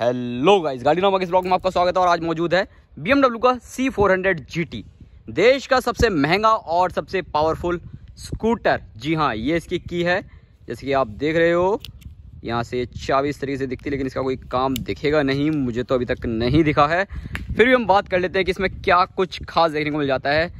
hello guys गाड़ी नाम के इस ब्लॉग में आपका स्वागत है और आज मौजूद है बीएमडब्ल्यू का सी फोर हंड्रेड देश का सबसे महंगा और सबसे पावरफुल स्कूटर जी हाँ ये इसकी की है जैसे कि आप देख रहे हो यहाँ से चाबीस इस तरीके से दिखती लेकिन इसका कोई काम दिखेगा नहीं मुझे तो अभी तक नहीं दिखा है फिर भी हम बात कर लेते हैं कि इसमें क्या कुछ खास देखने को मिल जाता है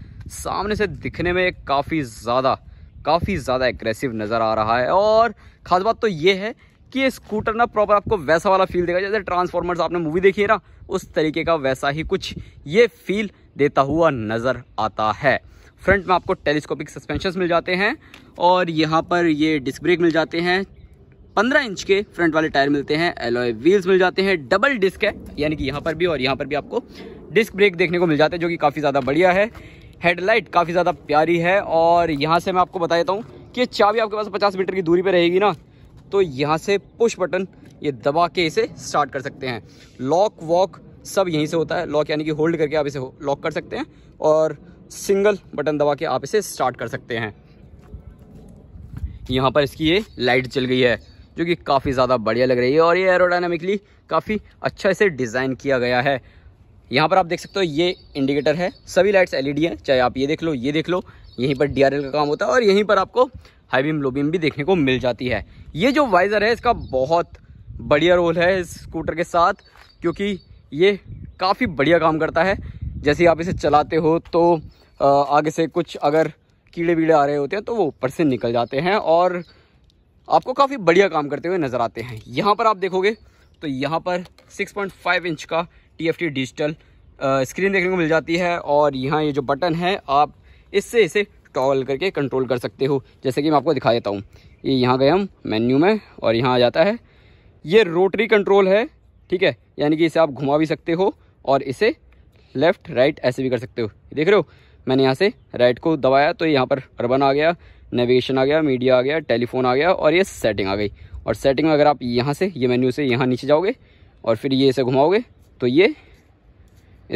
सामने से दिखने में काफ़ी ज़्यादा काफ़ी ज़्यादा एग्रेसिव नज़र आ रहा है और ख़ास बात तो ये है कि ये स्कूटर ना प्रॉपर आपको वैसा वाला फील देगा जैसे ट्रांसफॉर्मर्स आपने मूवी देखी है ना उस तरीके का वैसा ही कुछ ये फील देता हुआ नज़र आता है फ्रंट में आपको टेलीस्कोपिक सस्पेंशन मिल जाते हैं और यहाँ पर ये डिस्क ब्रेक मिल जाते हैं पंद्रह इंच के फ्रंट वाले टायर मिलते हैं एलोए व्हील्स मिल जाते हैं डबल डिस्क है यानी कि यहाँ पर भी और यहाँ पर भी आपको डिस्क ब्रेक देखने को मिल जाते हैं जो कि काफ़ी ज़्यादा बढ़िया है हेडलाइट काफ़ी ज़्यादा प्यारी है और यहाँ से मैं आपको बता देता हूँ कि चाबी आपके पास 50 मीटर की दूरी पर रहेगी ना तो यहाँ से पुश बटन ये दबा के इसे स्टार्ट कर सकते हैं लॉक वॉक सब यहीं से होता है लॉक यानी कि होल्ड करके आप इसे लॉक कर सकते हैं और सिंगल बटन दबा के आप इसे स्टार्ट कर सकते हैं यहाँ पर इसकी ये लाइट चल गई है जो कि काफ़ी ज़्यादा बढ़िया लग रही है और ये एरोडाइनमिकली काफ़ी अच्छा इसे डिज़ाइन किया गया है यहाँ पर आप देख सकते हो ये इंडिकेटर है सभी लाइट्स एलईडी हैं चाहे आप ये देख लो ये देख लो यहीं पर डीआरएल का काम होता है और यहीं पर आपको हाई बीम लो बीम भी देखने को मिल जाती है ये जो वाइज़र है इसका बहुत बढ़िया रोल है इस स्कूटर के साथ क्योंकि ये काफ़ी बढ़िया काम करता है जैसे आप इसे चलाते हो तो आगे से कुछ अगर कीड़े वीड़े आ रहे होते हैं तो वो ऊपर से निकल जाते हैं और आपको काफ़ी बढ़िया काम करते हुए नज़र आते हैं यहाँ पर आप देखोगे तो यहाँ पर 6.5 इंच का टी डिजिटल स्क्रीन देखने को मिल जाती है और यहाँ ये जो बटन है आप इससे इसे टॉल करके कंट्रोल कर सकते हो जैसे कि मैं आपको दिखा देता हूँ ये यहाँ गए हम मेन्यू में और यहाँ आ जाता है ये रोटरी कंट्रोल है ठीक है यानी कि इसे आप घुमा भी सकते हो और इसे लेफ़्ट राइट ऐसे भी कर सकते हो देख रहे हो मैंने यहाँ से राइट को दबाया तो यहाँ पर अर्बन आ गया नेविगेशन आ गया मीडिया आ गया टेलीफोन आ गया और ये सेटिंग आ गई और सेटिंग में अगर आप यहाँ से ये मेन्यू से यहाँ नीचे जाओगे और फिर ये इसे घुमाओगे तो ये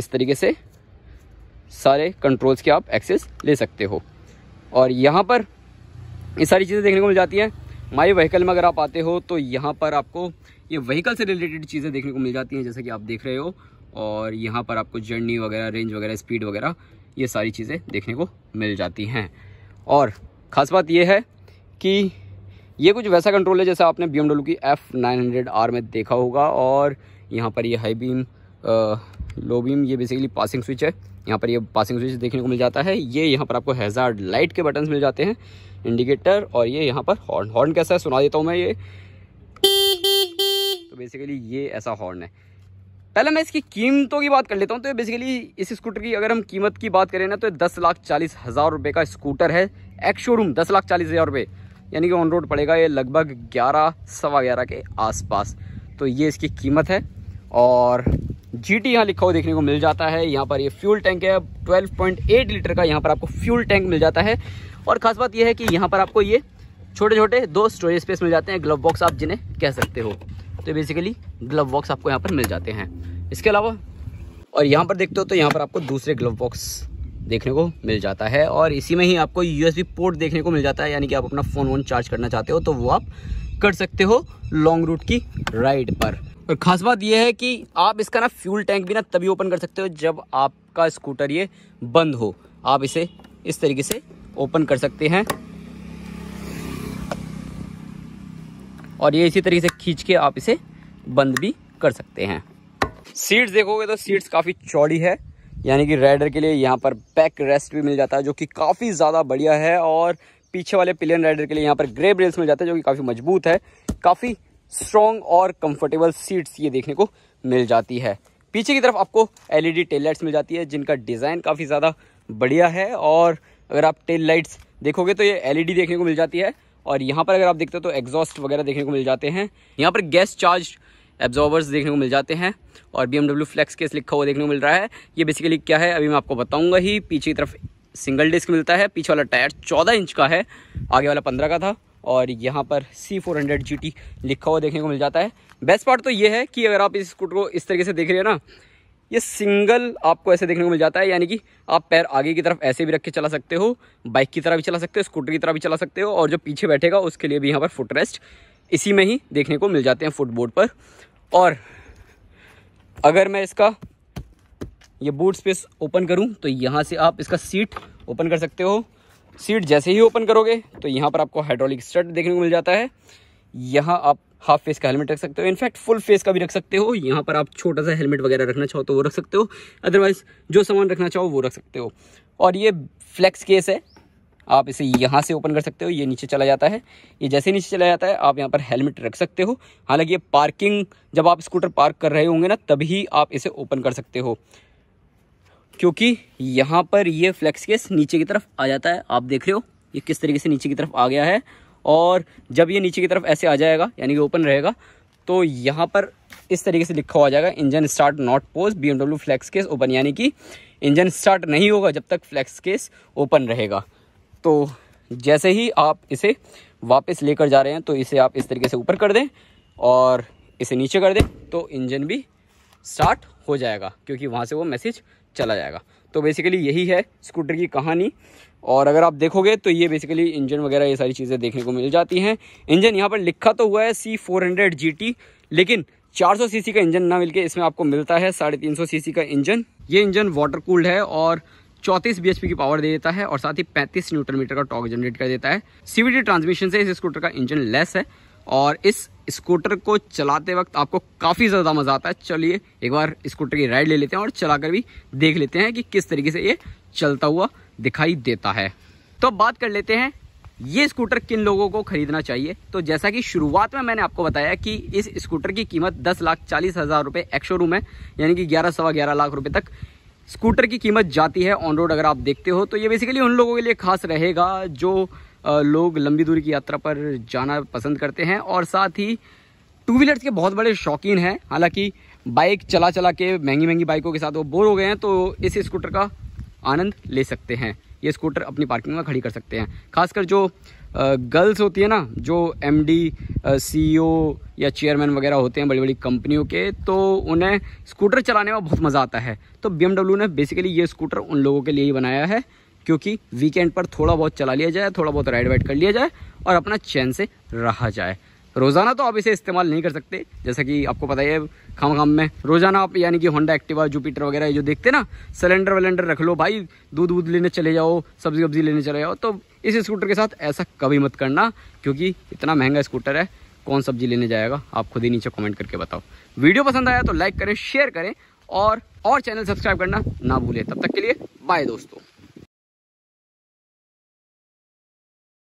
इस तरीके से सारे कंट्रोल्स के आप एक्सेस ले सकते हो और यहाँ पर ये सारी चीज़ें देखने को मिल जाती हैं माई व्हीकल में अगर आप आते हो तो यहाँ पर आपको ये व्हीकल से रिलेटेड चीज़ें देखने को मिल जाती हैं जैसे कि आप देख रहे हो और यहाँ पर आपको जर्नी वगैरह रेंज वगैरह स्पीड वगैरह ये सारी चीज़ें देखने को मिल जाती हैं और ख़ास बात यह है कि ये कुछ वैसा कंट्रोल है जैसा आपने बी की एफ़ नाइन में देखा होगा और यहाँ पर ये हाई बीम लो बीम ये बेसिकली पासिंग स्विच है यहाँ पर ये पासिंग स्विच देखने को मिल जाता है ये यहाँ पर आपको हेजार्ड लाइट के बटन्स मिल जाते हैं इंडिकेटर और ये यहाँ पर हॉर्न हॉर्न कैसा है सुना देता हूँ मैं ये तो बेसिकली ये ऐसा हॉर्न है पहले मैं इसकी कीमतों की बात कर लेता हूँ तो ये बेसिकली इस स्कूटर की अगर हम कीमत की बात करें ना तो ये दस लाख चालीस हज़ार रुपये का स्कूटर है एक शोरूम दस लाख चालीस हज़ार रुपये यानी कि ऑन रोड पड़ेगा ये लगभग ग्यारह सवा ग्यारह के आसपास तो ये इसकी कीमत है और जी टी यहाँ लिखा हुआ देखने को मिल जाता है यहाँ पर ये फ्यूल टैंक है 12.8 लीटर का यहाँ पर आपको फ्यूल टैंक मिल जाता है और खास बात यह है कि यहाँ पर आपको ये छोटे छोटे दो स्टोरेज स्पेस मिल जाते हैं ग्लव बॉक्स आप जिन्हें कह सकते हो तो बेसिकली ग्लव बॉक्स आपको यहाँ पर मिल जाते हैं इसके अलावा और यहाँ पर देखते हो तो यहाँ पर आपको दूसरे ग्लव बॉक्स देखने को मिल जाता है और इसी में ही आपको यू पोर्ट देखने को मिल जाता है यानी कि आप अपना फ़ोन वोन चार्ज करना चाहते हो तो वो आप कर सकते हो लॉन्ग रूट की राइड पर और खास बात यह है कि आप इसका ना फ्यूल टैंक भी ना तभी ओपन कर सकते हो जब आपका स्कूटर ये बंद हो आप इसे इस तरीके से ओपन कर सकते हैं और ये इसी तरीके से खींच के आप इसे बंद भी कर सकते हैं सीट्स देखोगे तो सीट्स काफ़ी चौड़ी है यानी कि राइडर के लिए यहाँ पर बैक रेस्ट भी मिल जाता है जो कि काफ़ी ज़्यादा बढ़िया है और पीछे वाले पिलियन राइडर के लिए यहाँ पर ग्रे ब्रेल्स मिल जाते हैं जो कि काफ़ी मजबूत है काफ़ी स्ट्रॉन्ग और कंफर्टेबल सीट्स ये देखने को मिल जाती है पीछे की तरफ आपको एलईडी टेल लाइट्स मिल जाती है जिनका डिज़ाइन काफ़ी ज़्यादा बढ़िया है और अगर आप टेल लाइट्स देखोगे तो ये एलईडी e देखने को मिल जाती है और यहाँ पर अगर आप देखते हो तो एग्जॉस्ट वगैरह देखने को मिल जाते हैं यहाँ पर गैस चार्ज एब्जॉर्बर्स देखने को मिल जाते हैं और बी एम फ्लैक्स केस लिखा हुआ देखने को मिल रहा है ये बेसिकली क्या है अभी मैं आपको बताऊँगा ही पीछे की तरफ सिंगल डिस्क मिलता है पीछे वाला टायर चौदह इंच का है आगे वाला पंद्रह का था और यहाँ पर C four hundred G T लिखा हुआ देखने को मिल जाता है बेस्ट पार्ट तो ये है कि अगर आप इस स्कूटर को इस तरीके से देख रहे हो ना ये सिंगल आपको ऐसे देखने को मिल जाता है यानी कि आप पैर आगे की तरफ ऐसे भी रख के चला सकते हो बाइक की तरह भी चला सकते हो स्कूटर की तरह भी चला सकते हो और जो पीछे बैठेगा उसके लिए भी यहाँ पर फुट रेस्ट इसी में ही देखने को मिल जाते हैं फुटबोर्ड पर और अगर मैं इसका ये बूट स्पेस ओपन करूँ तो यहाँ से आप इसका सीट ओपन कर सकते हो सीट जैसे ही ओपन करोगे तो यहाँ पर आपको हाइड्रोलिक स्टड देखने को मिल जाता है यहाँ आप हाफ फेस का हेलमेट रख सकते हो इनफैक्ट फुल फेस का भी रख सकते हो यहाँ पर आप छोटा सा हेलमेट वगैरह रखना चाहो तो वो रख सकते हो अदरवाइज जो सामान रखना चाहो वो रख सकते हो और ये फ्लैक्स केस है आप इसे यहाँ से ओपन कर सकते हो ये नीचे चला जाता है ये जैसे नीचे चला जाता है आप यहाँ पर हेलमेट रख सकते हो हालांकि ये पार्किंग जब आप स्कूटर पार्क कर रहे होंगे ना तभी आप इसे ओपन कर सकते हो क्योंकि यहाँ पर ये फ्लेक्स केस नीचे की तरफ आ जाता है आप देख रहे हो ये किस तरीके से नीचे की तरफ आ गया है और जब ये नीचे की तरफ ऐसे आ जाएगा यानी कि ओपन रहेगा तो यहाँ पर इस तरीके से लिखा हुआ जाएगा engine start not pause B M W flex case open यानी कि इंजन स्टार्ट नहीं होगा जब तक फ्लैक्स केस ओपन रहेगा तो जैसे ही आप इसे वापस लेकर जा रहे हैं तो इसे आप इस तरीके से ऊपर कर दें और इसे नीचे कर दें तो इंजन भी स्टार्ट हो जाएगा क्योंकि वहाँ से वो मैसेज चला जाएगा तो बेसिकली यही है स्कूटर की कहानी और अगर आप देखोगे तो ये बेसिकली इंजन वगैरह ये सारी चीज़ें देखने को मिल जाती हैं इंजन यहाँ पर लिखा तो हुआ है C four hundred G T लेकिन 400 सीसी का इंजन ना मिलके इसमें आपको मिलता है साढ़े तीन सीसी का इंजन ये इंजन वाटर कूल्ड है और 34 बी की पावर दे देता है और साथ ही 35 न्यूटन मीटर का टॉक जनरेट कर देता है सीवीटी ट्रांसमिशन से इस स्कूटर का इंजन लेस है और इस स्कूटर को चलाते वक्त आपको काफ़ी ज़्यादा मज़ा आता है चलिए एक बार स्कूटर की राइड ले लेते हैं और चलाकर भी देख लेते हैं कि किस तरीके से ये चलता हुआ दिखाई देता है तो अब बात कर लेते हैं ये स्कूटर किन लोगों को खरीदना चाहिए तो जैसा कि शुरुआत में मैंने आपको बताया कि इस स्कूटर की कीमत दस लाख चालीस हज़ार रुपये एक शोरूम है यानी कि ग्यारह सवा ग्यारह लाख रुपए तक स्कूटर की कीमत जाती है ऑन रोड अगर आप देखते हो तो ये बेसिकली उन लोगों के लिए खास रहेगा जो लोग लंबी दूरी की यात्रा पर जाना पसंद करते हैं और साथ ही टू व्हीलर्स के बहुत बड़े शौकीन हैं हालांकि बाइक चला चला के महंगी महंगी बाइकों के साथ वो बोर हो गए हैं तो इस स्कूटर का आनंद ले सकते हैं ये स्कूटर अपनी पार्किंग में खड़ी कर सकते हैं खासकर जो गर्ल्स होती है ना जो एम डी e या चेयरमैन वगैरह होते हैं बड़ी बड़ी कंपनियों के तो उन्हें स्कूटर चलाने में बहुत मज़ा आता है तो बी ने बेसिकली ये स्कूटर उन लोगों के लिए ही बनाया है क्योंकि वीकेंड पर थोड़ा बहुत चला लिया जाए थोड़ा बहुत राइड वाइड कर लिया जाए और अपना चैन से रहा जाए रोज़ाना तो आप इसे इस्तेमाल नहीं कर सकते जैसा कि आपको पता ही है खाम खाम में रोज़ाना आप यानी कि होंडा एक्टिवा जुपिटर वगैरह ये जो देखते ना सिलेंडर वलेंडर रख लो भाई दूध वूध लेने चले जाओ सब्जी वब्जी लेने चले जाओ तो इस स्कूटर के साथ ऐसा कभी मत करना क्योंकि इतना महंगा स्कूटर है कौन सब्जी लेने जाएगा आप खुद ही नीचे कॉमेंट करके बताओ वीडियो पसंद आया तो लाइक करें शेयर करें और और चैनल सब्सक्राइब करना ना भूलें तब तक के लिए बाय दोस्तों